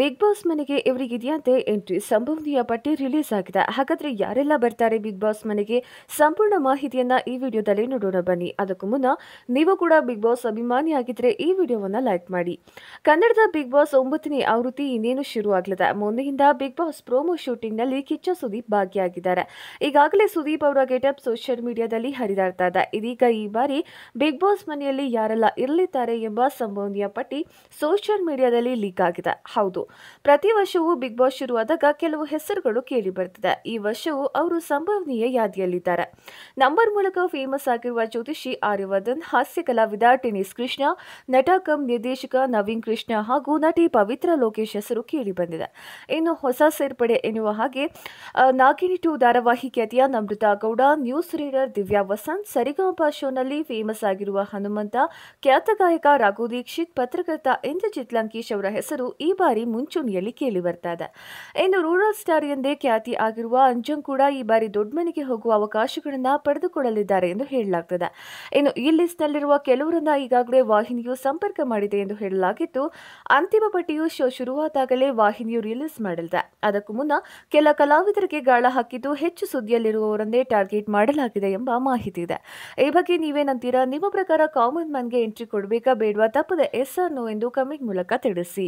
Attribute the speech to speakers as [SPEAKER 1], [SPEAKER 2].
[SPEAKER 1] big boss ಮನೆಗೆ ಇವರಿಗಿದೆಯಂತೆ entry ಸಂಭವನೀಯ ಪಟ್ಟಿ ರಿಲೀಸ್ ಆಗಿದೆ ಹಾಗಾದರೆ ಯಾರೆಲ್ಲ ಬರ್ತಾರೆ ಬಿಗ್ ಬಾಸ್ ಮನೆಗೆ ಸಂಪೂರ್ಣ ಮಾಹಿತಿಯನ್ನ ಈ ವಿಡಿಯೋದಲ್ಲಿ ನೋಡೋಣ ಬನ್ನಿ ಅದಕ್ಕೂ ಮುನ್ನ ನೀವು ಕೂಡ ಬಿಗ್ ಬಾಸ್ ಅಭಿಮಾನಿಯಾಗಿದ್ದರೆ ಈ ವಿಡಿಯೋವನ್ನು ಲೈಕ್ ಮಾಡಿ ಕನ್ನಡದ ಬಿಗ್ ಬಾಸ್ ಒಂಬತ್ತನೇ ಆವೃತ್ತಿ ಇನ್ನೇನು ಶುರು ಆಗಲಿದೆ ಮೊನ್ನೆಯಿಂದ ಬಿಗ್ ಬಾಸ್ ಪ್ರೋಮೋ ಶೂಟಿಂಗ್ನಲ್ಲಿ ಕಿಚ್ಚ ಸುದೀಪ್ ಭಾಗಿಯಾಗಿದ್ದಾರೆ ಈಗಾಗಲೇ ಸುದೀಪ್ ಅವರ ಗೆಟಪ್ ಸೋಷಿಯಲ್ ಮೀಡಿಯಾದಲ್ಲಿ ಹರಿದಾಡ್ತಾ ಇದೆ ಇದೀಗ ಈ ಬಾರಿ ಬಿಗ್ ಬಾಸ್ ಮನೆಯಲ್ಲಿ ಯಾರೆಲ್ಲ ಇರಲಿದ್ದಾರೆ ಎಂಬ ಸಂಭವನೀಯ ಪಟ್ಟಿ ಸೋಷಿಯಲ್ ಮೀಡಿಯಾದಲ್ಲಿ ಲೀಕ್ ಆಗಿದೆ ಹೌದು ಪ್ರತಿ ವರ್ಷವೂ ಬಿಗ್ ಬಾಸ್ ಶುರುವಾದಾಗ ಕೆಲವು ಹೆಸರುಗಳು ಕೇಳಿ ಬರ್ತದೆ ಈ ವರ್ಷವೂ ಅವರು ಸಂಭವನೀಯ ಯಾದಿಯಲ್ಲಿದ್ದಾರೆ ನಂಬರ್ ಮೂಲಕ ಫೇಮಸ್ ಆಗಿರುವ ಜ್ಯೋತಿಷಿ ಆರ್ಯವರ್ಧನ್ ಹಾಸ್ಯ ಕಲಾವಿದ ಟೆನಿಸ್ ಕೃಷ್ಣ ನಟ ಕಂ ನಿರ್ದೇಶಕ ನವೀನ್ ಕೃಷ್ಣ ಹಾಗೂ ನಟಿ ಪವಿತ್ರ ಲೋಕೇಶ್ ಹೆಸರು ಕೇಳಿ ಬಂದಿದೆ ಇನ್ನು ಹೊಸ ಸೇರ್ಪಡೆ ಎನ್ನುವ ಹಾಗೆ ನಾಗಿನಿ ಟು ಧಾರಾವಾಹಿ ಖ್ಯಾತಿಯ ನಮೃತ ಗೌಡ ನ್ಯೂಸ್ ರೀಡರ್ ದಿವ್ಯಾ ವಸಂತ್ ಸರಿಗಮಪ ಶೋನಲ್ಲಿ ಫೇಮಸ್ ಆಗಿರುವ ಹನುಮಂತ ಖ್ಯಾತ ಗಾಯಕ ರಘು ದೀಕ್ಷಿತ್ ಪತ್ರಕರ್ತ ಇಂದ್ರಜಿತ್ ಲಂಕೇಶ್ ಅವರ ಹೆಸರು ಈ ಬಾರಿ ಮುಂಚೂಣಿಯಲ್ಲಿ ಬರ್ತಾ ಇದೆ ಇನ್ನು ರೂರಲ್ ಸ್ಟಾರ್ ಎಂದೇ ಖ್ಯಾತಿ ಆಗಿರುವ ಅಂಜಂ ಕೂಡ ಈ ಬಾರಿ ದೊಡ್ಡಮನೆಗೆ ಹೋಗುವ ಅವಕಾಶಗಳನ್ನು ಪಡೆದುಕೊಳ್ಳಲಿದ್ದಾರೆ ಎಂದು ಹೇಳಲಾಗ್ತದೆ ಇನ್ನು ಈ ಲಿಸ್ಟ್ನಲ್ಲಿರುವ ಕೆಲವರನ್ನ ಈಗಾಗಲೇ ವಾಹಿನಿಯು ಸಂಪರ್ಕ ಮಾಡಿದೆ ಎಂದು ಹೇಳಲಾಗಿದ್ದು ಅಂತಿಮ ಪಟ್ಟಿಯು ಶೋ ಶುರುವಾದಾಗಲೇ ವಾಹಿನಿಯು ರಿಲೀಸ್ ಮಾಡಲಿದೆ ಅದಕ್ಕೂ ಮುನ್ನ ಕೆಲ ಕಲಾವಿದರಿಗೆ ಗಾಳ ಹಾಕಿದ್ದು ಹೆಚ್ಚು ಸುದ್ದಿಯಲ್ಲಿರುವವರನ್ನೇ ಟಾರ್ಗೆಟ್ ಮಾಡಲಾಗಿದೆ ಎಂಬ ಮಾಹಿತಿ ಇದೆ ಈ ಬಗ್ಗೆ ನೀವೇನಂತೀರಾ ನಿಮ್ಮ ಪ್ರಕಾರ ಕಾಮನ್ ಮ್ಯಾನ್ಗೆ ಎಂಟ್ರಿ ಕೊಡಬೇಕಾ ಬೇಡವಾ ತಪ್ಪದೆ ಎಸ್ ನೋ ಎಂದು ಕಮೆಂಟ್ ಮೂಲಕ ತಿಳಿಸಿ